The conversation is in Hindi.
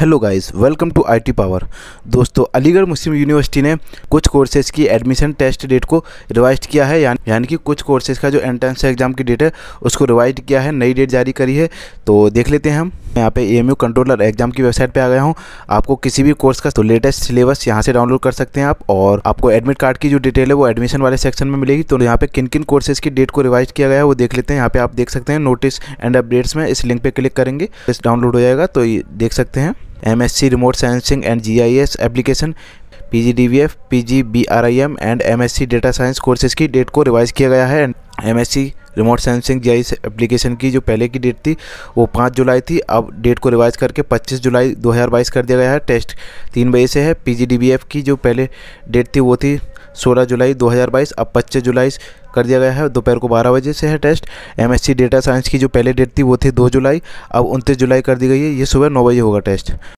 hello guys welcome to IT power दोस्तों अलीगढ़ मुस्लिम यूनिवर्सिटी ने कुछ कोर्सेज़ की एडमिशन टेस्ट डेट को रिवाइज किया है यानी कि कुछ कोर्सेज़ का जो एंट्रेंस एग्जाम की डेट है उसको रिवाइज किया है नई डेट जारी करी है तो देख लेते हैं हम यहाँ पे एएमयू कंट्रोलर एग्जाम की वेबसाइट पर आ गया हूँ आपको किसी भी कोर्स का तो लेटेस्ट सिलेबस यहाँ से डाउनलोड कर सकते हैं आप और आपको एडमिट कार्ड की जो डिटेल है वो एडमिशन वाले सेक्शन में मिलेगी तो यहाँ पे किन किन कोर्सेज की डेट को रिवाइज किया गया है वो देख लेते हैं यहाँ पे आप देख सकते हैं नोटिस एंड अपडेट्स में इस लिंक पर क्लिक करेंगे डाउनलोड हो जाएगा तो देख सकते हैं MSc remote sensing and GIS application P G D V F P G B R I M and M S C data science courses की डेट को रिवाइज किया गया है and M S C remote sensing G application की जो पहले की डेट थी वो पाँच जुलाई थी अब डेट को रिवाइज करके पच्चीस जुलाई दो हज़ार बाईस कर दिया गया है टेस्ट तीन बजे से है P G D B F की जो पहले डेट थी वो थी सोलह जुलाई दो हज़ार बाईस अब पच्चीस जुलाई कर दिया गया है दोपहर को बारह बजे से है टेस्ट एमएससी डेटा साइंस की जो पहले डेट थी वो थी दो जुलाई अब उनतीस जुलाई कर दी गई है ये सुबह नौ बजे होगा टेस्ट